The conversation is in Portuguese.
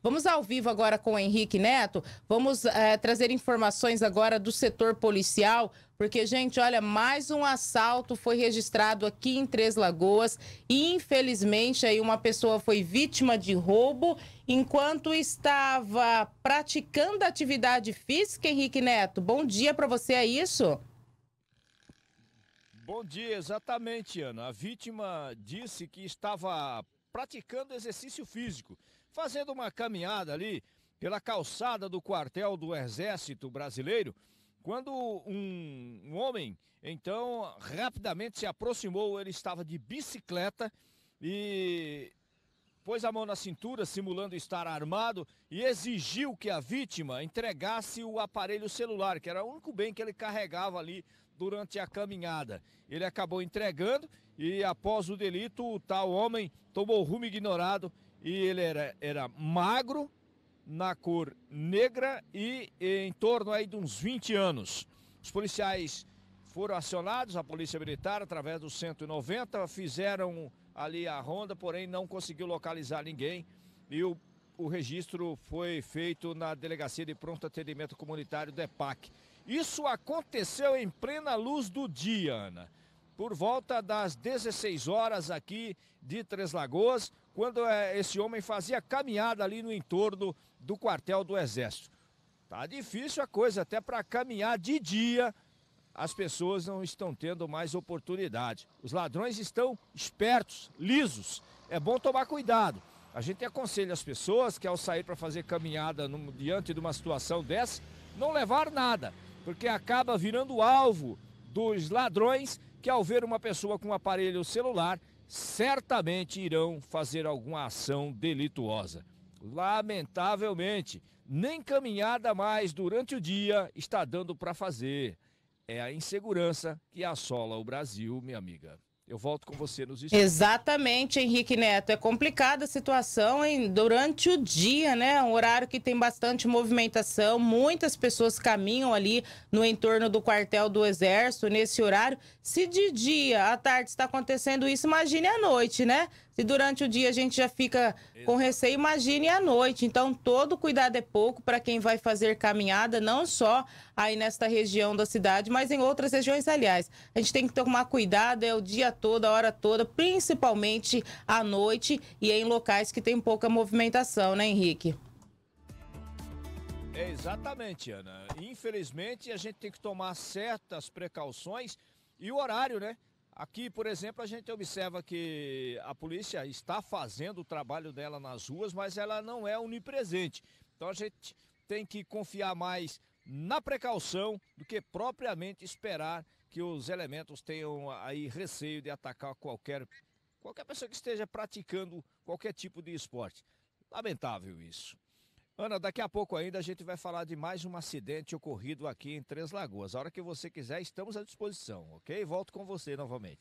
Vamos ao vivo agora com o Henrique Neto. Vamos é, trazer informações agora do setor policial, porque, gente, olha, mais um assalto foi registrado aqui em Três Lagoas. E, infelizmente, aí uma pessoa foi vítima de roubo enquanto estava praticando atividade física, Henrique Neto. Bom dia para você, é isso? Bom dia, exatamente, Ana. A vítima disse que estava praticando exercício físico fazendo uma caminhada ali pela calçada do quartel do Exército Brasileiro, quando um, um homem então rapidamente se aproximou, ele estava de bicicleta e pôs a mão na cintura, simulando estar armado, e exigiu que a vítima entregasse o aparelho celular, que era o único bem que ele carregava ali durante a caminhada. Ele acabou entregando e, após o delito, o tal homem tomou rumo ignorado e ele era, era magro, na cor negra e, em torno aí de uns 20 anos. Os policiais foram acionados, a Polícia Militar, através do 190, fizeram ali a ronda, porém não conseguiu localizar ninguém e o, o registro foi feito na Delegacia de Pronto Atendimento Comunitário, DEPAC. Isso aconteceu em plena luz do dia, Ana por volta das 16 horas aqui de Três Lagoas, quando é, esse homem fazia caminhada ali no entorno do quartel do Exército. Tá difícil a coisa, até para caminhar de dia, as pessoas não estão tendo mais oportunidade. Os ladrões estão espertos, lisos. É bom tomar cuidado. A gente aconselha as pessoas que ao sair para fazer caminhada no, diante de uma situação dessa, não levar nada, porque acaba virando alvo dos ladrões que ao ver uma pessoa com um aparelho celular, certamente irão fazer alguma ação delituosa. Lamentavelmente, nem caminhada mais durante o dia está dando para fazer. É a insegurança que assola o Brasil, minha amiga. Eu volto com você nos estudos. Exatamente, Henrique Neto. É complicada a situação hein? durante o dia, né? Um horário que tem bastante movimentação. Muitas pessoas caminham ali no entorno do quartel do Exército nesse horário. Se de dia à tarde está acontecendo isso, imagine à noite, né? Se durante o dia a gente já fica com receio, imagine à noite. Então, todo cuidado é pouco para quem vai fazer caminhada, não só aí nesta região da cidade, mas em outras regiões, aliás. A gente tem que tomar cuidado, é o dia todo, a hora toda, principalmente à noite e em locais que tem pouca movimentação, né, Henrique? É exatamente, Ana. Infelizmente, a gente tem que tomar certas precauções e o horário, né? Aqui, por exemplo, a gente observa que a polícia está fazendo o trabalho dela nas ruas, mas ela não é onipresente. Então a gente tem que confiar mais na precaução do que propriamente esperar que os elementos tenham aí receio de atacar qualquer qualquer pessoa que esteja praticando qualquer tipo de esporte. Lamentável isso. Ana, daqui a pouco ainda a gente vai falar de mais um acidente ocorrido aqui em Três Lagoas. A hora que você quiser, estamos à disposição, ok? Volto com você novamente.